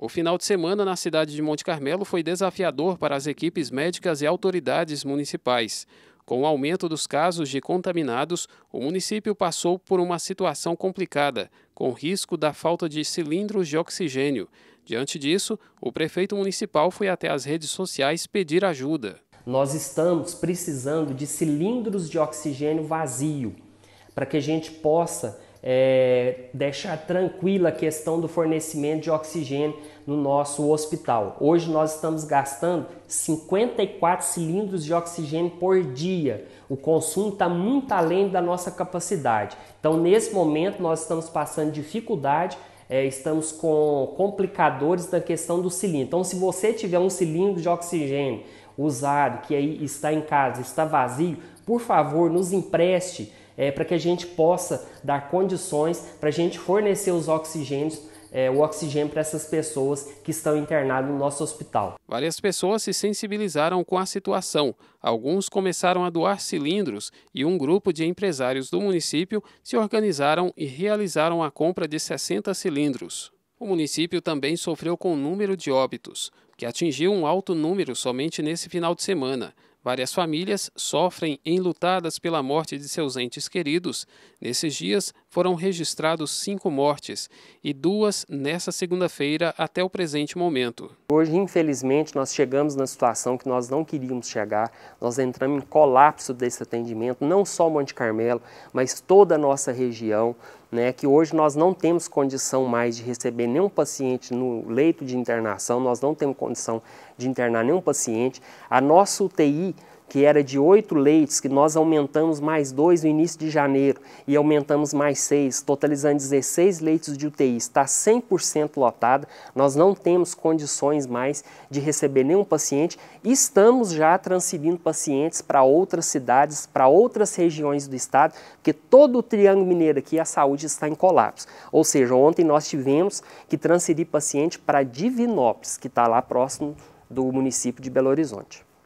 O final de semana na cidade de Monte Carmelo foi desafiador para as equipes médicas e autoridades municipais. Com o aumento dos casos de contaminados, o município passou por uma situação complicada, com risco da falta de cilindros de oxigênio. Diante disso, o prefeito municipal foi até as redes sociais pedir ajuda. Nós estamos precisando de cilindros de oxigênio vazio para que a gente possa é, deixar tranquila a questão do fornecimento de oxigênio no nosso hospital. Hoje nós estamos gastando 54 cilindros de oxigênio por dia. O consumo está muito além da nossa capacidade. Então, nesse momento, nós estamos passando dificuldade é, estamos com complicadores da questão do cilindro. Então, se você tiver um cilindro de oxigênio usado, que aí está em casa, está vazio, por favor, nos empreste é, para que a gente possa dar condições para a gente fornecer os oxigênios é, o oxigênio para essas pessoas que estão internadas no nosso hospital. Várias pessoas se sensibilizaram com a situação. Alguns começaram a doar cilindros e um grupo de empresários do município se organizaram e realizaram a compra de 60 cilindros. O município também sofreu com o número de óbitos, que atingiu um alto número somente nesse final de semana. Várias famílias sofrem enlutadas pela morte de seus entes queridos. Nesses dias foram registrados cinco mortes e duas nessa segunda-feira até o presente momento. Hoje, infelizmente, nós chegamos na situação que nós não queríamos chegar. Nós entramos em colapso desse atendimento, não só Monte Carmelo, mas toda a nossa região. Né, que hoje nós não temos condição mais de receber nenhum paciente no leito de internação, nós não temos condição de internar nenhum paciente. A nossa UTI que era de oito leitos, que nós aumentamos mais dois no início de janeiro e aumentamos mais seis, totalizando 16 leitos de UTI, está 100% lotada, nós não temos condições mais de receber nenhum paciente, estamos já transferindo pacientes para outras cidades, para outras regiões do estado, porque todo o Triângulo Mineiro aqui, a saúde está em colapso. Ou seja, ontem nós tivemos que transferir paciente para Divinópolis, que está lá próximo do município de Belo Horizonte.